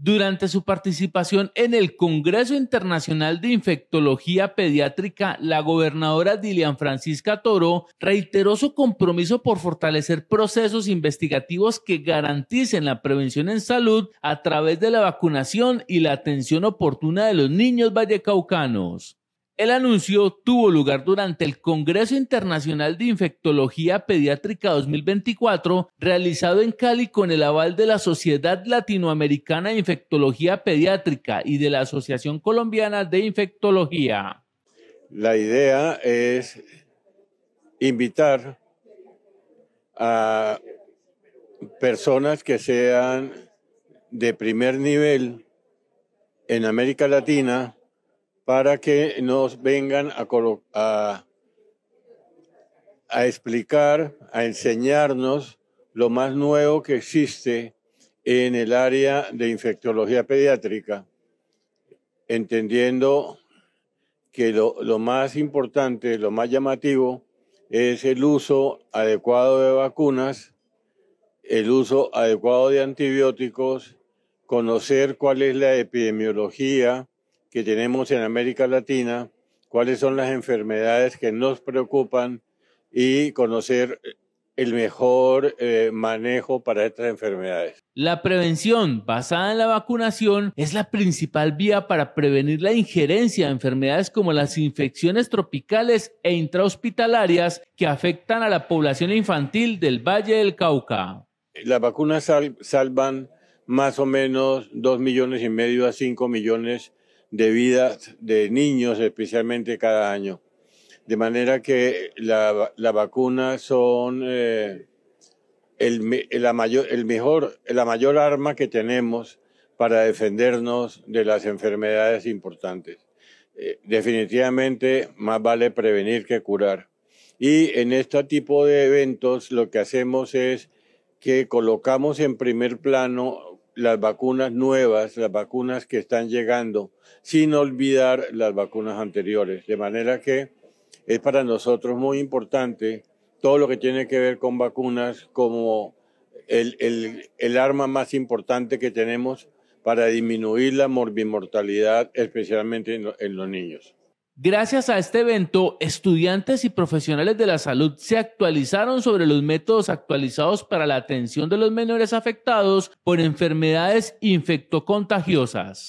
durante su participación en el Congreso Internacional de Infectología Pediátrica, la gobernadora Dilian Francisca Toro reiteró su compromiso por fortalecer procesos investigativos que garanticen la prevención en salud a través de la vacunación y la atención oportuna de los niños vallecaucanos. El anuncio tuvo lugar durante el Congreso Internacional de Infectología Pediátrica 2024, realizado en Cali con el aval de la Sociedad Latinoamericana de Infectología Pediátrica y de la Asociación Colombiana de Infectología. La idea es invitar a personas que sean de primer nivel en América Latina para que nos vengan a, explicar, a enseñarnos lo más nuevo que existe en el área de infectología pediátrica, entendiendo que lo más importante, lo más llamativo, es el uso adecuado de vacunas, el uso adecuado de antibióticos, conocer cuál es la epidemiología, que tenemos en América Latina, cuáles son las enfermedades que nos preocupan y conocer eh, el mejor eh, manejo para estas enfermedades. La prevención basada en la vacunación es la principal vía para prevenir la injerencia de enfermedades como las infecciones tropicales e intrahospitalarias que afectan a la población infantil del Valle del Cauca. Las vacunas salvan más o menos 2 millones y medio a 5 millones de vidas de niños, especialmente cada año. De manera que la, la vacuna son eh, la, mayor, el mejor, la mayor arma que tenemos para defendernos de las enfermedades importantes. Eh, definitivamente más vale prevenir que curar. Y en este tipo de eventos lo que hacemos es que colocamos en primer plano las vacunas nuevas, las vacunas que están llegando, sin olvidar las vacunas anteriores. De manera que es para nosotros muy importante todo lo que tiene que ver con vacunas como el, arma más importante que tenemos para disminuir la morbimortalidad, especialmente en los niños. Gracias a este evento, estudiantes y profesionales de la salud se actualizaron sobre los métodos actualizados para la atención de los menores afectados por enfermedades infectocontagiosas.